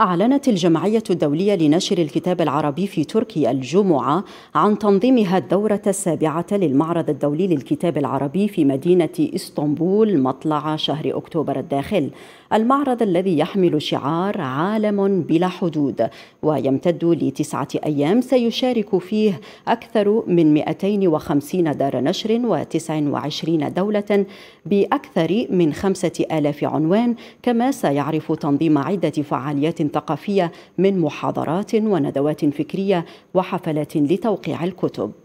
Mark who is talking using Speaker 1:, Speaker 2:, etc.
Speaker 1: أعلنت الجمعية الدولية لنشر الكتاب العربي في تركيا الجمعة عن تنظيمها الدورة السابعة للمعرض الدولي للكتاب العربي في مدينة إسطنبول مطلع شهر أكتوبر الداخل المعرض الذي يحمل شعار عالم بلا حدود ويمتد لتسعة أيام سيشارك فيه أكثر من 250 دار نشر و29 دولة بأكثر من 5000 عنوان كما سيعرف تنظيم عدة فعاليات ثقافية من محاضرات وندوات فكرية وحفلات لتوقيع الكتب